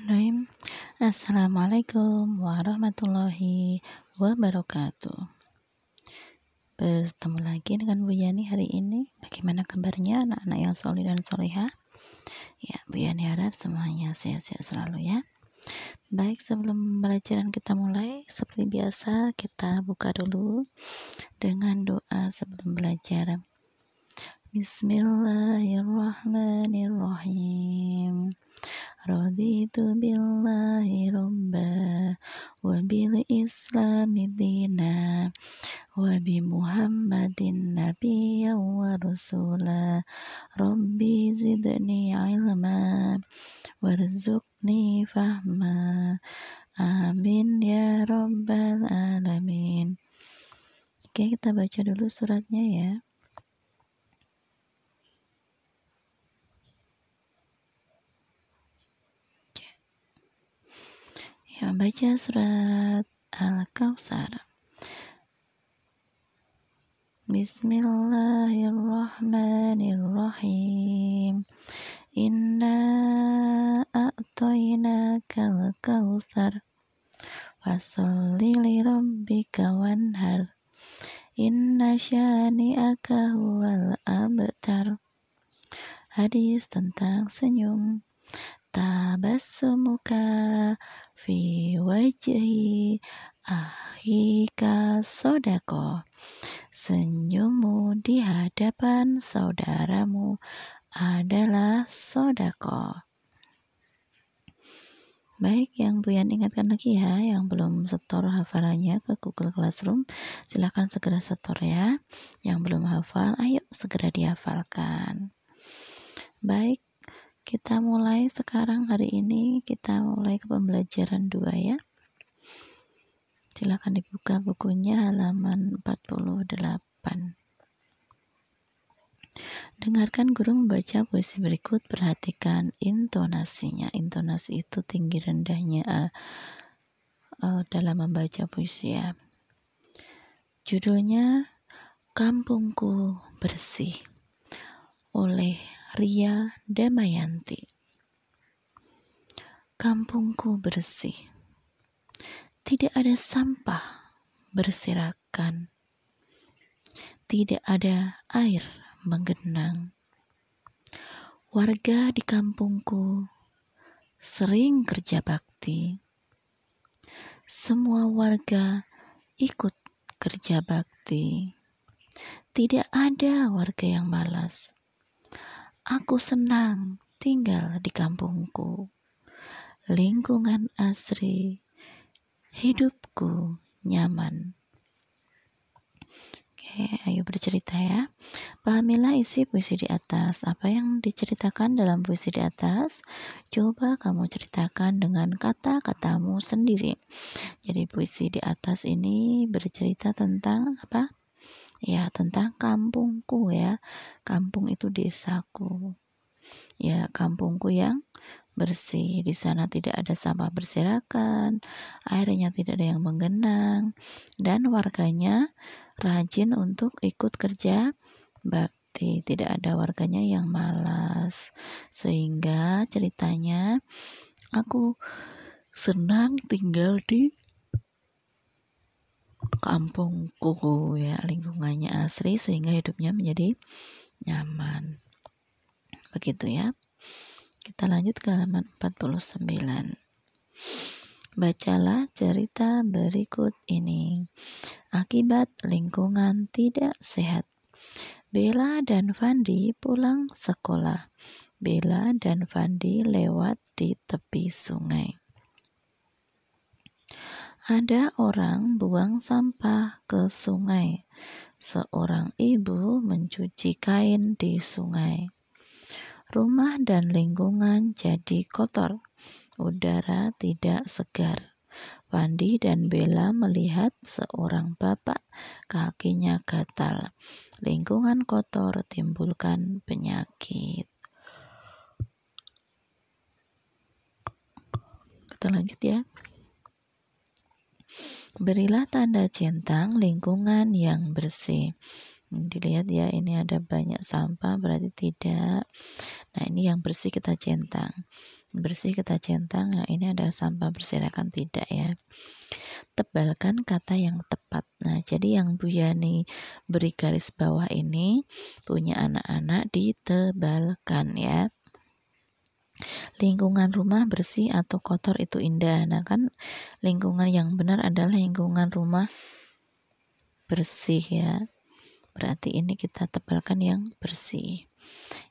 Bismillahirrahmanirrahim. Assalamualaikum warahmatullahi wabarakatuh. Bertemu lagi dengan Bu Yani hari ini. Bagaimana kabarnya anak-anak yang soli dan soleha? Ya, Bu Yani harap semuanya sehat-sehat selalu ya. Baik, sebelum pelajaran kita mulai, seperti biasa kita buka dulu dengan doa sebelum belajar. Bismillahirrahmanirrahim. Raditu billahi robba wa bil islami dina wa bi muhammadin nabiyya wa rasula rabbi zidni ilma warzuqni fahma amin ya rabbal alamin oke kita baca dulu suratnya ya membaca surat al kawthar Bismillahirrahmanirrahim. Inna a'tainakal kawthar Fasalli li rabbika wanhar. Inna syani'aka huwal abtar. Hadis tentang senyum tabassumuka fi wajhi ahika sodako senyummu di hadapan saudaramu adalah sodako Baik, yang Yan ingatkan lagi ya, yang belum setor hafalannya ke Google Classroom, silahkan segera setor ya. Yang belum hafal, ayo segera dihafalkan. Baik, kita mulai sekarang hari ini, kita mulai ke pembelajaran 2 ya. Silakan dibuka bukunya halaman 48. Dengarkan guru membaca puisi berikut, perhatikan intonasinya. Intonasi itu tinggi rendahnya uh, uh, dalam membaca puisi ya. Judulnya Kampungku Bersih oleh Ria Damayanti. Kampungku bersih. Tidak ada sampah berserakan. Tidak ada air menggenang. Warga di kampungku sering kerja bakti. Semua warga ikut kerja bakti. Tidak ada warga yang malas Aku senang tinggal di kampungku. Lingkungan asri, hidupku nyaman. Oke, ayo bercerita ya. Pahamilah isi puisi di atas. Apa yang diceritakan dalam puisi di atas, coba kamu ceritakan dengan kata-katamu sendiri. Jadi puisi di atas ini bercerita tentang apa? ya tentang kampungku ya kampung itu desaku ya kampungku yang bersih di sana tidak ada sampah berserakan airnya tidak ada yang menggenang dan warganya rajin untuk ikut kerja bakti tidak ada warganya yang malas sehingga ceritanya aku senang tinggal di Kampung kuku ya lingkungannya asri sehingga hidupnya menjadi nyaman begitu ya kita lanjut ke halaman 49 bacalah cerita berikut ini akibat lingkungan tidak sehat Bella dan Fandi pulang sekolah Bella dan Fandi lewat di tepi sungai ada orang buang sampah ke sungai. Seorang ibu mencuci kain di sungai. Rumah dan lingkungan jadi kotor. Udara tidak segar. Pandi dan Bella melihat seorang bapak kakinya gatal. Lingkungan kotor timbulkan penyakit. Kita lanjut ya. Berilah tanda centang lingkungan yang bersih. Dilihat ya, ini ada banyak sampah, berarti tidak. Nah, ini yang bersih kita centang. Bersih kita centang, nah ini ada sampah berserakan tidak ya. Tebalkan kata yang tepat. Nah, jadi yang Bu Yani beri garis bawah ini punya anak-anak ditebalkan ya lingkungan rumah bersih atau kotor itu indah. Nah, kan lingkungan yang benar adalah lingkungan rumah bersih ya. Berarti ini kita tebalkan yang bersih.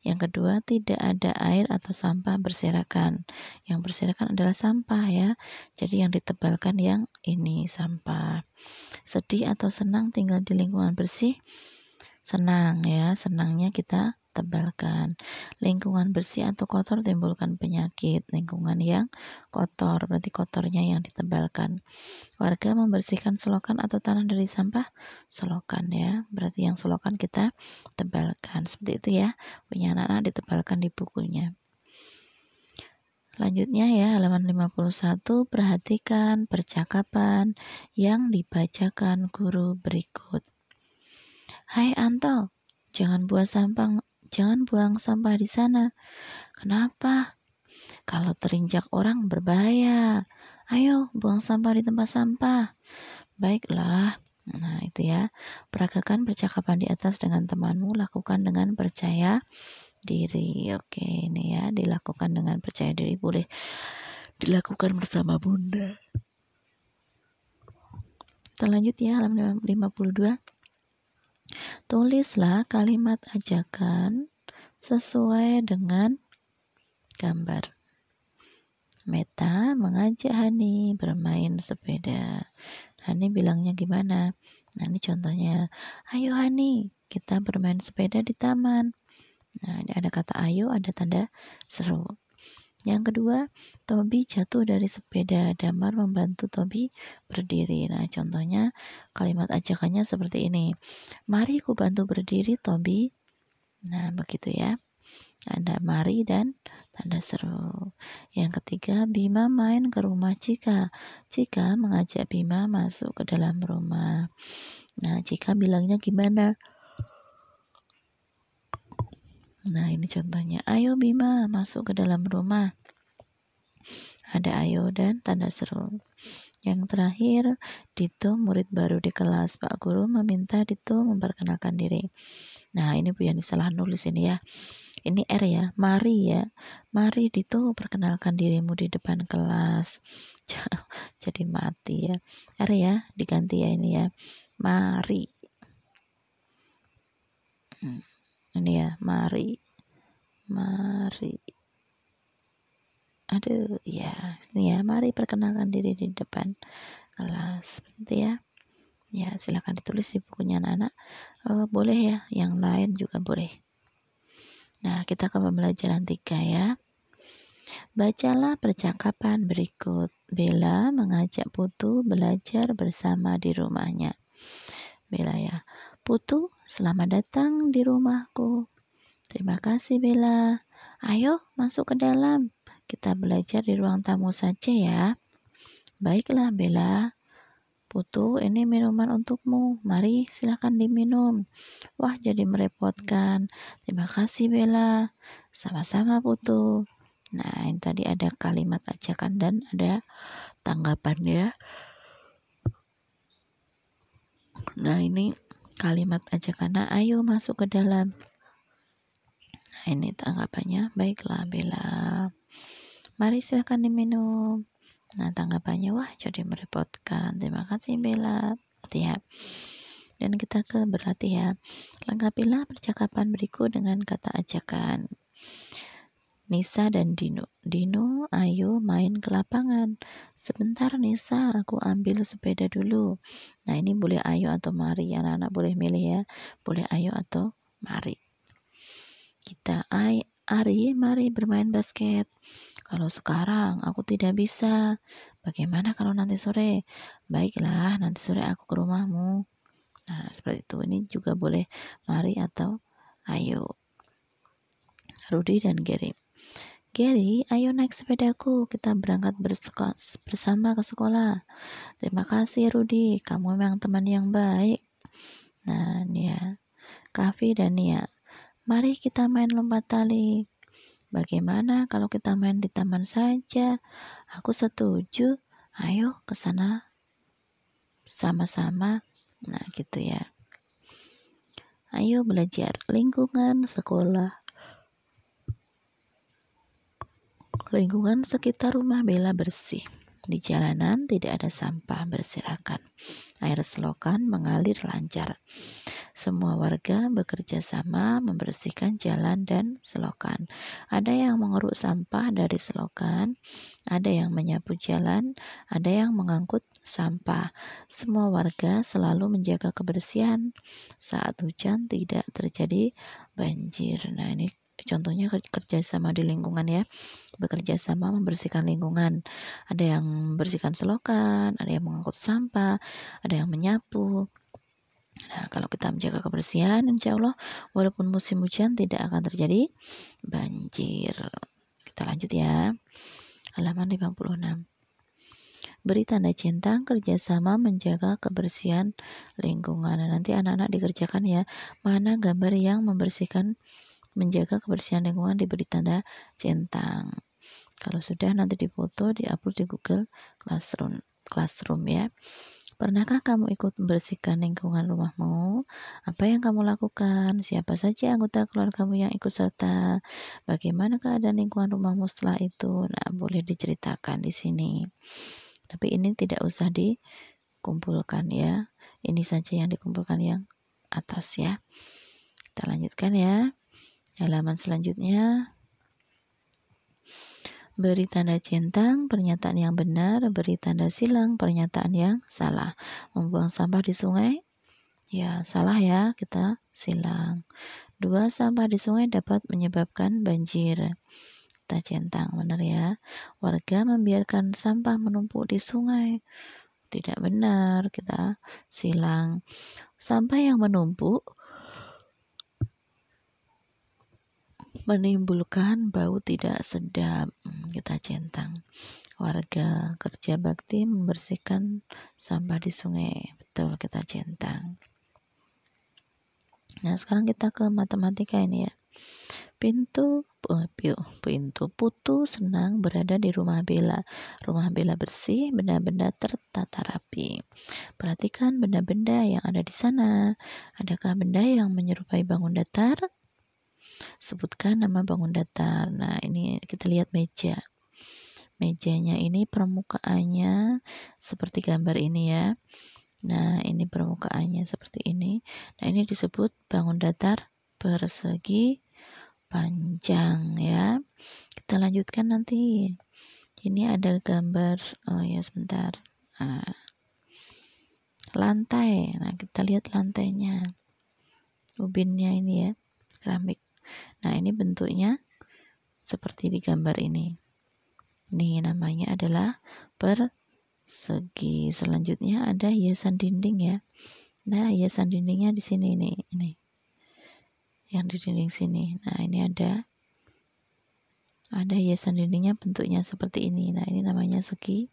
Yang kedua, tidak ada air atau sampah berserakan. Yang berserakan adalah sampah ya. Jadi yang ditebalkan yang ini sampah. Sedih atau senang tinggal di lingkungan bersih? Senang ya, senangnya kita tebalkan. Lingkungan bersih atau kotor timbulkan penyakit. Lingkungan yang kotor berarti kotornya yang ditebalkan. Warga membersihkan selokan atau tanah dari sampah selokan ya. Berarti yang selokan kita tebalkan. Seperti itu ya. Punya anak-anak ditebalkan di bukunya. Selanjutnya ya halaman 51 perhatikan percakapan yang dibacakan guru berikut. Hai Anto, jangan buat sampah Jangan buang sampah di sana. Kenapa? Kalau terinjak orang berbahaya. Ayo buang sampah di tempat sampah. Baiklah. Nah, itu ya. Peragakan percakapan di atas dengan temanmu lakukan dengan percaya diri. Oke, ini ya dilakukan dengan percaya diri boleh dilakukan bersama Bunda. Terlanjut ya halaman 52. Tulislah kalimat ajakan sesuai dengan gambar. Meta mengajak Hani bermain sepeda. Hani bilangnya gimana? Nah, ini contohnya. Ayo Hani, kita bermain sepeda di taman. Nah, ada kata ayo, ada tanda seru. Yang kedua, Toby jatuh dari sepeda. Damar membantu Toby berdiri. Nah, contohnya kalimat ajakannya seperti ini. Mari ku bantu berdiri, Toby. Nah, begitu ya. Ada mari dan tanda seru. Yang ketiga, Bima main ke rumah Cika. Cika mengajak Bima masuk ke dalam rumah. Nah, Cika bilangnya gimana? Nah, ini contohnya. Ayo Bima, masuk ke dalam rumah. Ada ayo dan tanda seru. Yang terakhir, Dito murid baru di kelas. Pak Guru meminta Dito memperkenalkan diri. Nah, ini Bu Yani salah nulis ini ya. Ini R ya, mari ya. Mari Dito perkenalkan dirimu di depan kelas. Jadi mati ya. R ya, diganti ya ini ya. Mari. Hmm ini ya mari mari aduh ya ini ya mari perkenalkan diri di depan kelas seperti ya ya silahkan ditulis di bukunya anak-anak eh, boleh ya yang lain juga boleh nah kita ke pembelajaran tiga ya Bacalah percakapan berikut. Bella mengajak Putu belajar bersama di rumahnya. Bella ya, Putu, Selamat datang di rumahku. Terima kasih Bella. Ayo masuk ke dalam. Kita belajar di ruang tamu saja ya. Baiklah Bella. Putu, ini minuman untukmu. Mari silahkan diminum. Wah, jadi merepotkan. Terima kasih Bella. Sama-sama Putu. Nah, ini tadi ada kalimat ajakan dan ada tanggapan ya. Nah, ini kalimat aja karena ayo masuk ke dalam nah ini tanggapannya baiklah Bella mari silahkan diminum nah tanggapannya wah jadi merepotkan terima kasih Bella ya. dan kita ke berlatih ya lengkapilah percakapan berikut dengan kata ajakan Nisa dan Dino. Dino, ayo main ke lapangan. Sebentar Nisa, aku ambil sepeda dulu. Nah ini boleh ayo atau mari. Anak-anak boleh milih ya. Boleh ayo atau mari. Kita ay, Ari, mari bermain basket. Kalau sekarang aku tidak bisa. Bagaimana kalau nanti sore? Baiklah, nanti sore aku ke rumahmu. Nah, seperti itu. Ini juga boleh mari atau ayo. Rudi dan Gerim. Gary, ayo naik sepedaku, kita berangkat bersama ke sekolah. Terima kasih Rudy, kamu memang teman yang baik. Nah, Nia, Kavi dan Nia, mari kita main lompat tali. Bagaimana kalau kita main di taman saja? Aku setuju, ayo ke sana sama-sama. Nah, gitu ya. Ayo belajar lingkungan sekolah. Lingkungan sekitar rumah Bella bersih. Di jalanan tidak ada sampah berserakan. Air selokan mengalir lancar. Semua warga bekerja sama membersihkan jalan dan selokan. Ada yang mengeruk sampah dari selokan, ada yang menyapu jalan, ada yang mengangkut sampah. Semua warga selalu menjaga kebersihan. Saat hujan tidak terjadi banjir. Nah, ini contohnya kerja sama di lingkungan ya bekerja sama membersihkan lingkungan ada yang membersihkan selokan ada yang mengangkut sampah ada yang menyapu Nah, kalau kita menjaga kebersihan, insya Allah, walaupun musim hujan tidak akan terjadi banjir. Kita lanjut ya. Halaman 56. Beri tanda centang kerjasama menjaga kebersihan lingkungan. Nah, nanti anak-anak dikerjakan ya, mana gambar yang membersihkan menjaga kebersihan lingkungan diberi tanda centang. Kalau sudah nanti difoto, diupload di Google Classroom, Classroom ya. Pernahkah kamu ikut membersihkan lingkungan rumahmu? Apa yang kamu lakukan? Siapa saja anggota keluargamu yang ikut serta? Bagaimana keadaan lingkungan rumahmu setelah itu? Nah, boleh diceritakan di sini. Tapi ini tidak usah dikumpulkan ya. Ini saja yang dikumpulkan yang atas ya. Kita lanjutkan ya. Halaman selanjutnya. Beri tanda centang, pernyataan yang benar. Beri tanda silang, pernyataan yang salah. Membuang sampah di sungai, ya salah ya, kita silang. Dua, sampah di sungai dapat menyebabkan banjir. Kita centang, benar ya. Warga membiarkan sampah menumpuk di sungai. Tidak benar, kita silang. Sampah yang menumpuk menimbulkan bau tidak sedap hmm, kita centang warga kerja bakti membersihkan sampah di sungai betul kita centang nah sekarang kita ke matematika ini ya Pintu eh, pintu putu senang berada di rumah Bella. Rumah Bella bersih, benda-benda tertata rapi. Perhatikan benda-benda yang ada di sana. Adakah benda yang menyerupai bangun datar? Sebutkan nama bangun datar. Nah, ini kita lihat meja. Mejanya ini permukaannya seperti gambar ini ya. Nah, ini permukaannya seperti ini. Nah, ini disebut bangun datar persegi panjang ya. Kita lanjutkan nanti. Ini ada gambar oh ya sebentar. Nah, lantai. Nah, kita lihat lantainya. Ubinnya ini ya, keramik. Nah, ini bentuknya seperti di gambar ini. Ini namanya adalah persegi. Selanjutnya ada hiasan dinding ya. Nah, hiasan dindingnya di sini ini ini. Yang di dinding sini. Nah, ini ada ada hiasan dindingnya bentuknya seperti ini. Nah, ini namanya segi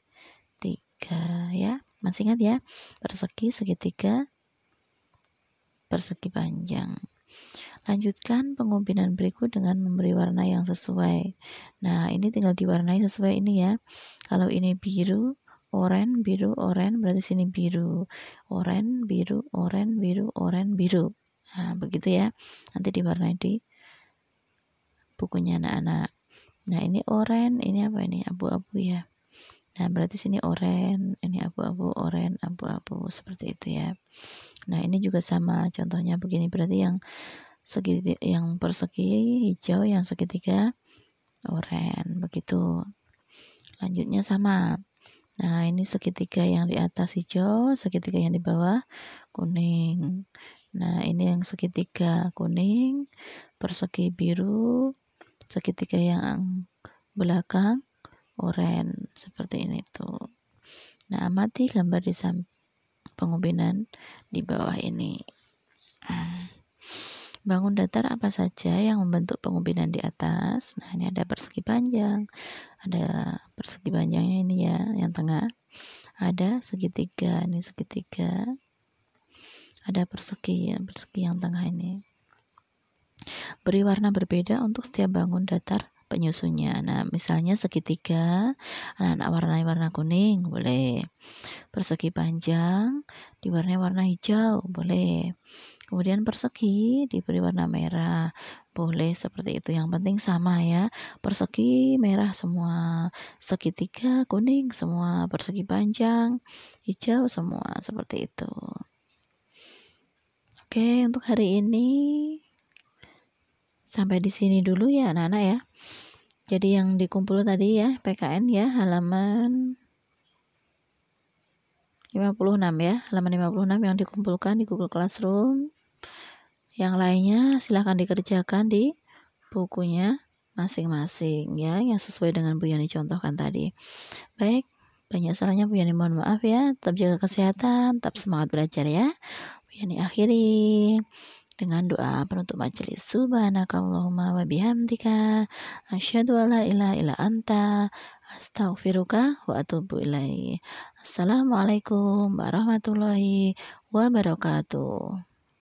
tiga ya. Masih ingat ya? Persegi segitiga persegi panjang. Lanjutkan pengumpinan berikut dengan memberi warna yang sesuai. Nah, ini tinggal diwarnai sesuai ini ya. Kalau ini biru, oren, biru, oren, berarti sini biru. Oren, biru, oren, biru, oren, biru. Nah, begitu ya. Nanti diwarnai di bukunya anak-anak. Nah, ini oren, ini apa ini? Abu-abu ya. Nah, berarti sini oren, ini abu-abu, oren, abu-abu, seperti itu ya. Nah, ini juga sama contohnya begini, berarti yang segitiga yang persegi hijau yang segitiga oranye begitu lanjutnya sama nah ini segitiga yang di atas hijau segitiga yang di bawah kuning nah ini yang segitiga kuning persegi biru segitiga yang belakang oranye seperti ini tuh nah amati gambar di samping pengubinan di bawah ini. Ah. Bangun datar apa saja yang membentuk pengubinan di atas. Nah, ini ada persegi panjang. Ada persegi panjangnya ini ya, yang tengah. Ada segitiga, ini segitiga. Ada persegi, persegi yang tengah ini. Beri warna berbeda untuk setiap bangun datar penyusunnya. Nah, misalnya segitiga, anak-anak warnai warna kuning, boleh. Persegi panjang, diwarnai warna hijau, boleh Kemudian persegi diberi warna merah. Boleh seperti itu. Yang penting sama ya. Persegi merah semua, segitiga kuning semua, persegi panjang hijau semua seperti itu. Oke, untuk hari ini sampai di sini dulu ya anak-anak ya. Jadi yang dikumpul tadi ya, PKN ya, halaman 56 ya, halaman 56 yang dikumpulkan di Google Classroom. Yang lainnya silahkan dikerjakan di bukunya masing-masing ya, yang sesuai dengan Bu Yani contohkan tadi. Baik, banyak salahnya Bu Yani mohon maaf ya. Tetap jaga kesehatan, tetap semangat belajar ya. Bu Yani akhiri dengan doa penutup majelis. Subhanakallahumma wabihamdika asyhadu alla ilaha illa anta Astagfirullah wa atubu ilaih. Assalamualaikum warahmatullahi wabarakatuh.